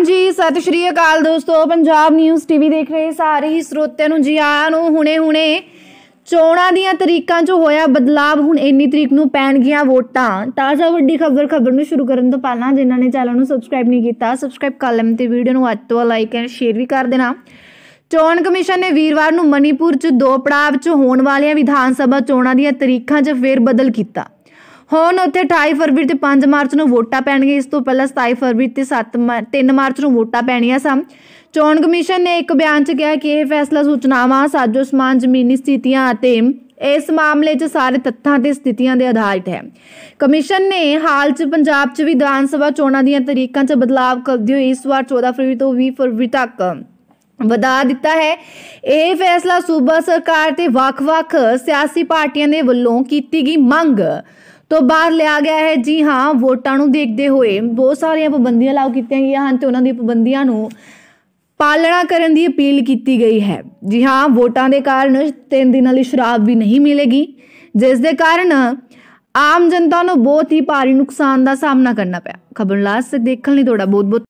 ਹਾਂਜੀ ਸਤਿ ਸ਼੍ਰੀ ਅਕਾਲ ਦੋਸਤੋ ਪੰਜਾਬ ਨਿਊਜ਼ ਟੀਵੀ ਦੇਖ ਰਹੇ ਸਾਰੇ ਹੀ ਸਰੋਤਿਆਂ ਨੂੰ ਜੀ ਆਇਆਂ ਨੂੰ ਹੁਣੇ-ਹੁਣੇ ਚੋਣਾਂ ਦੀਆਂ ਤਰੀਕਾਂ 'ਚ ਹੋਇਆ ਬਦਲਾਵ ਹੁਣ ਇੰਨੀ ਤਰੀਕ ਨੂੰ ਪੈਣਗੀਆਂ ਵੋਟਾਂ ਤਾਜ਼ਾ ਵੱਡੀ ਖਬਰ ਖਬਰ ਨੂੰ ਸ਼ੁਰੂ ਕਰਨ ਤੋਂ ਪਹਿਲਾਂ ਜਿਨ੍ਹਾਂ ਨੇ ਚੈਨਲ ਨੂੰ ਸਬਸਕ੍ਰਾਈਬ ਨਹੀਂ ਕੀਤਾ ਸਬਸਕ੍ਰਾਈਬ ਕਰ ਲੈਣ ਤੇ ਵੀਡੀਓ ਨੂੰ ਅੱਜ ਤੋਂ ਲਾਈਕ ਐਂਡ ਸ਼ੇਅਰ ਵੀ ਕਰ ਦੇਣਾ ਚੋਣ ਕਮਿਸ਼ਨ ਨੇ ਵੀਰਵਾਰ ਨੂੰ ਮਨੀਪੁਰ 'ਚ ਦੋ ਪੜਾਅ 'ਚ ਹੋਣ ਵਾਲੀਆਂ ਵਿਧਾਨ ਸਭਾ ਚੋਣਾਂ ਦੀਆਂ ਤਰੀਕਾਂ 'ਚ ਫੇਰ ਬਦਲ ਕੀਤਾ ਹੁਣ ਉੱਥੇ 28 ਫਰਵਰੀ ਤੇ 5 ਮਾਰਚ ਨੂੰ ਵੋਟਾਂ ਪੈਣਗੀਆਂ ਇਸ ਤੋਂ ਪਹਿਲਾਂ 27 ਫਰਵਰੀ ਤੇ 7 3 ਮਾਰਚ ਨੂੰ ਵੋਟਾਂ ਪੈਣੀਆਂ ਸਨ ਚੋਣ ਕਮਿਸ਼ਨ ਨੇ ਇੱਕ ਬਿਆਨ 'ਚ ਕਿਹਾ ਕਿ ਇਹ ਫੈਸਲਾ ਸੂਚਨਾਵਾਂ ਸਾਜੋ ਸਮਾਨ ਜ਼ਮੀਨੀ ਸਥਿਤੀਆਂ ਅਤੇ ਇਸ ਮਾਮਲੇ 'ਚ ਸਾਰੇ ਤੱਥਾਂ ਤੇ ਸਥਿਤੀਆਂ ਦੇ ਆਧਾਰਿਤ ਹੈ ਕਮਿਸ਼ਨ ਨੇ ਹਾਲ 'ਚ ਪੰਜਾਬ 'ਚ ਵਿਧਾਨ ਸਭਾ ਚੋਣਾਂ ਦੀਆਂ ਤਰੀਕਾਂ 'ਚ ਬਦਲਾਅ ਕਰਦੇ ਹੋਏ ਇਸ ਵਾਰ 14 ਫਰਵਰੀ ਤੋਂ 20 ਫਰਵਰੀ ਤੱਕ ਵਧਾ ਦਿੱਤਾ ਹੈ ਇਹ ਫੈਸਲਾ ਸੂਬਾ ਸਰਕਾਰ ਤੇ ਵੱਖ-ਵੱਖ ਸਿਆਸੀ ਪਾਰਟੀਆਂ ਦੇ ਵੱਲੋਂ ਕੀਤੀ ਗਈ ਮੰਗ ਤੋਂ ਬਾਹਰ ਲਿਆ ਗਿਆ ਹੈ ਜੀ ਹਾਂ ਵੋਟਾਂ ਨੂੰ ਦੇਖਦੇ ਹੋਏ ਬਹੁਤ ਸਾਰੀਆਂ ਪਾਬੰਦੀਆਂ ਲਾਗੂ ਕੀਤੀਆਂ ਗਈਆਂ ਹਨ ਤੇ ਉਹਨਾਂ ਦੀਆਂ ਪਾਬੰਦੀਆਂ ਨੂੰ ਪਾਲਣਾ ਕਰਨ ਦੀ ਅਪੀਲ ਕੀਤੀ ਗਈ ਹੈ ਜੀ ਹਾਂ ਵੋਟਾਂ ਦੇ ਕਾਰਨ ਤਿੰਨ ਦਿਨਾਂ ਲਈ ਸ਼ਰਾਬ ਵੀ ਨਹੀਂ ਮਿਲੇਗੀ ਜਿਸ ਦੇ ਕਾਰਨ ਆਮ ਜਨਤਾ ਨੂੰ ਬਹੁਤ ਹੀ ਭਾਰੀ ਨੁਕਸਾਨ ਦਾ ਸਾਹਮਣਾ ਕਰਨਾ ਪਿਆ ਖਬਰ ਲਾਸਟ ਦੇਖਣ ਲਈ ਤੁਹਾਡਾ ਬਹੁਤ ਬਹੁਤ